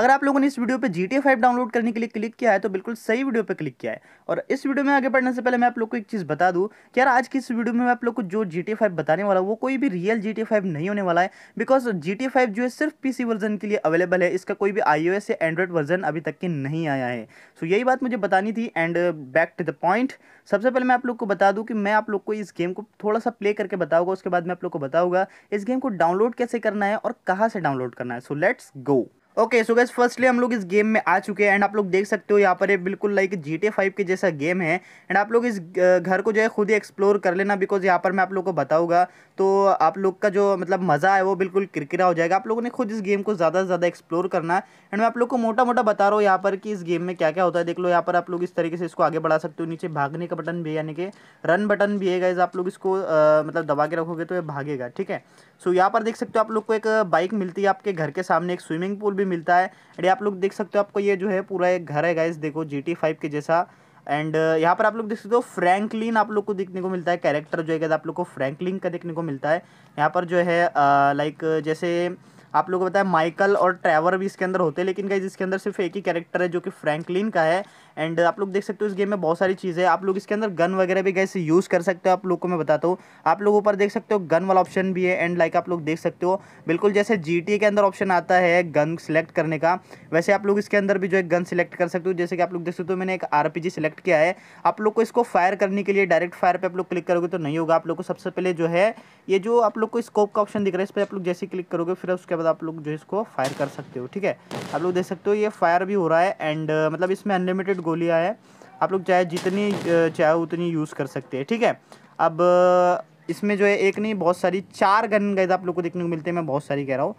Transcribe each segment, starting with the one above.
अगर आप लोगों ने इस वीडियो पे जी टी फाइव डाउनलोड करने के लिए क्लिक किया है तो बिल्कुल सही वीडियो पे क्लिक किया है और इस वीडियो में आगे बढ़ने से पहले मैं आप लोग को एक चीज़ बता दूँ कि यार आज की इस वीडियो में मैं आप लोग को जो जी टी फाइव बताने वाला वो कोई भी रियल जी टी फाइव नहीं होने वाला है बिकॉज जी टी फाइव जो है सिर्फ पी सी वर्जन के लिए अवेलेबल है इसका कोई भी आई ओ एस या एंड्रॉइड वर्जन अभी तक के नहीं आया है सो यही बात मुझे बतानी थी and back to the point सबसे पहले मैं आप लोग को बता दूँ कि मैं आप लोग को इस गेम को थोड़ा सा प्ले करके बताऊँगा उसके बाद मैं आप लोग को बताऊँगा इस गेम को डाउनलोड कैसे करना है और कहाँ से डाउनलोड करना है so let's go okay so guys firstly हम लोग इस गेम में आ चुके हैं एंड आप लोग देख सकते हो यहाँ पर ये बिल्कुल लाइक जी टी फाइव के जैसा गेम है एंड आप लोग इस घर को जो है खुद ही एक्सप्लोर कर लेना बिकॉज यहाँ पर मैं आप लोग को बताऊँगा तो आप लोग का जो मतलब मज़ा है वो बिल्कुल किरकिरा हो जाएगा आप लोगों ने खुद इस गेम को ज़्यादा से ज़्यादा एक्सप्लोर करना एंड मैं आप लोग को मोटा मोटा बता रहा हूँ यहाँ पर कि इस गेम में क्या क्या होता है देख लो यहाँ पर आप लोग इस तरीके से इसको आगे बढ़ा सकते हो नीचे भागने का बटन भी यानी कि रन बटन भी है गाइज आप लोग इसको मतलब दबा के रखोगे तो ये भागेगा ठीक है सो यहाँ पर देख सकते हो आप लोग को एक बाइक मिलती है आपके घर के सामने एक स्विमिंग पूल भी मिलता है एंड आप लोग देख सकते हो आपको ये जो है पूरा एक घर है गाइस देखो जी टी फाइव के जैसा एंड uh, यहाँ पर आप लोग देख सकते हो फ्रैंकलिन आप लोग को देखने को मिलता है कैरेक्टर जो है आप लोग को फ्रैंकलिन का देखने को मिलता है यहाँ पर जो है लाइक uh, जैसे आप लोगों को बताया माइकल और ट्रेवर भी इसके अंदर होते हैं लेकिन गाइज इसके अंदर सिर्फ एक ही कैरेक्टर है जो कि फ्रैंकलिन का है एंड आप लोग देख सकते हो इस गेम में बहुत सारी चीज़ें आप लोग इसके अंदर गन वगैरह भी कैसे यूज़ कर सकते हो आप लोग को मैं बताता हूँ आप लोग ऊपर देख सकते हो गन वाला ऑप्शन भी है एंड लाइक आप लोग देख सकते हो बिल्कुल जैसे जी के अंदर ऑप्शन आता है गन सेलेक्ट करने का वैसे आप लोग इसके अंदर भी जो है गन सेलेक्ट कर सकते हो जैसे कि आप लोग देख सकते हो मैंने एक आर सेलेक्ट किया है आप लोग को इसको फायर करने के लिए डायरेक्ट फायर पर आप लोग क्लिक करोगे तो नहीं होगा आप लोग को सबसे पहले जो है ये जो आप लोग को स्कोप का ऑप्शन दिख रहा है इस पर आप लोग जैसे क्लिक करोगे फिर उसके बाद आप लोग जो इसको फायर कर सकते हो ठीक है आप लोग देख सकते हो ये फायर भी हो रहा है एंड मतलब इसमें अनलिमिटेड गोलियाँ है आप लोग चाहे जितनी चाहे उतनी यूज़ कर सकते हैं ठीक है अब इसमें जो है एक नहीं बहुत सारी चार गन गए आप लोग को देखने को मिलते हैं मैं बहुत सारी कह रहा हूँ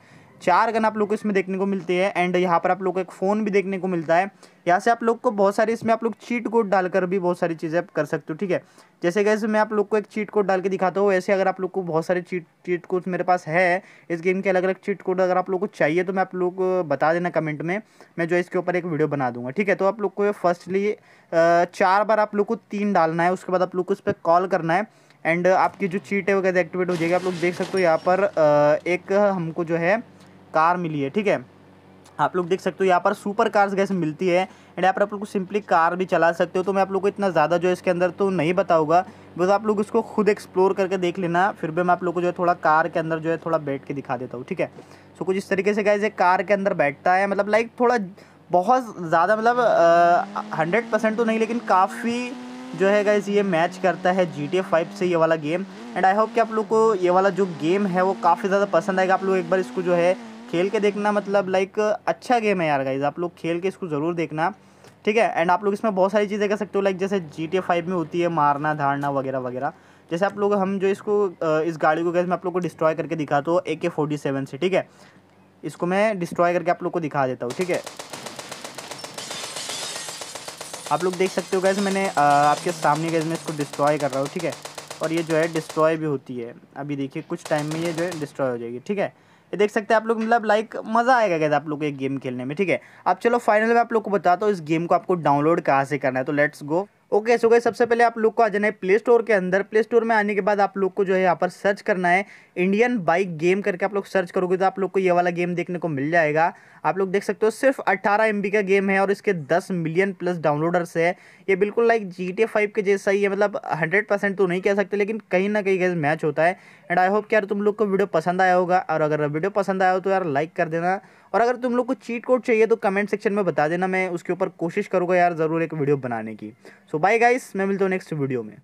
चार गन आप लोग को इसमें देखने को मिलती है एंड यहाँ पर आप लोग को एक फ़ोन भी देखने को मिलता है यहाँ से आप लोग को बहुत सारी इसमें आप लोग चीट कोड डालकर भी बहुत सारी चीज़ें कर सकते हो ठीक है जैसे कैसे मैं आप लोग को एक चीट कोड डाल के दिखाता हूँ वैसे अगर आप लोग को बहुत सारे चीट चीट कोड मेरे पास है इस गेम के अलग अलग चीट कोड अगर आप लोग को चाहिए तो मैं आप लोग को बता देना कमेंट में मैं जो इसके ऊपर एक वीडियो बना दूंगा ठीक है तो आप लोग को फर्स्टली चार बार आप लोग को तीन डालना है उसके बाद आप लोग को उस पर कॉल करना है एंड आपकी जो चीट है वगैरह एक्टिवेट हो जाएगी आप लोग देख सकते हो यहाँ पर एक हमको जो है कार मिली है ठीक है आप लोग देख सकते हो यहाँ पर सुपर कार्स गैस मिलती है एंड यहाँ पर आप लोग सिंपली कार भी चला सकते हो तो मैं आप लोग को इतना ज़्यादा जो है इसके अंदर तो नहीं बताऊँगा बस आप लोग इसको खुद एक्सप्लोर करके देख लेना फिर भी मैं आप लोग को जो है थोड़ा कार के अंदर जो है थोड़ा बैठ के दिखा देता हूँ ठीक है सो कुछ इस तरीके से गैस एक कार के अंदर बैठता है मतलब लाइक थोड़ा बहुत ज़्यादा मतलब हंड्रेड परसेंट तो नहीं लेकिन काफ़ी जो है गैस ये मैच करता है जी टी फाइव से ये वाला गेम एंड आई होप कि आप लोग को ये वाला जो गेम है वो काफ़ी ज़्यादा पसंद आएगा आप लोग एक बार इसको जो है खेल के देखना मतलब लाइक अच्छा गेम है यार गाइज आप लोग खेल के इसको ज़रूर देखना ठीक है एंड आप लोग इसमें बहुत सारी चीज़ें कर सकते हो लाइक जैसे जी टी फाइव में होती है मारना धारना वगैरह वगैरह जैसे आप लोग हम जो इसको इस गाड़ी को गए मैं आप लोग को डिस्ट्रॉय करके दिखाता हूँ ए के फोर्टी सेवन से ठीक है इसको मैं डिस्ट्रॉय करके आप लोग को दिखा देता हूँ ठीक है आप लोग देख सकते हो गैस मैंने आपके सामने गैस मैं इसको डिस्ट्रॉय कर रहा हूँ ठीक है और ये जो है डिस्ट्रॉय भी होती है अभी देखिए कुछ टाइम में ये जो है डिस्ट्रॉय हो जाएगी ठीक है ये देख सकते हैं आप लोग मतलब लाइक मज़ा आएगा कैसे आप लोग को एक गेम खेलने में ठीक है अब चलो फाइनल में आप लोग को बताता हूँ इस गेम को आपको डाउनलोड कहाँ से करना है तो लेट्स गो ओके सो गए सबसे पहले आप लोग को आ जाना है प्ले स्टोर के अंदर प्ले स्टोर में आने के बाद आप लोग को जो है यहाँ पर सर्च करना है इंडियन बाइक गेम करके आप लोग सर्च करोगे तो आप लोग को ये वाला गेम देखने को मिल जाएगा आप लोग देख सकते हो सिर्फ अट्ठारह एम का गेम है और इसके दस मिलियन प्लस डाउनलोडर्स है ये बिल्कुल लाइक जी टी फाइव के जैसा ही है मतलब हंड्रेड परसेंट तो नहीं कह सकते लेकिन कहीं ना कहीं मैच होता है एंड आई होप कि यार तुम लोग को वीडियो पसंद आया होगा और अगर वीडियो पसंद आया हो तो यार लाइक कर देना और अगर तुम लोग को चीट कोड चाहिए तो कमेंट सेक्शन में बता देना मैं उसके ऊपर कोशिश करूँगा यार ज़रूर एक वीडियो बनाने की सो बाय गाइस मैं मिलता हूँ नेक्स्ट वीडियो में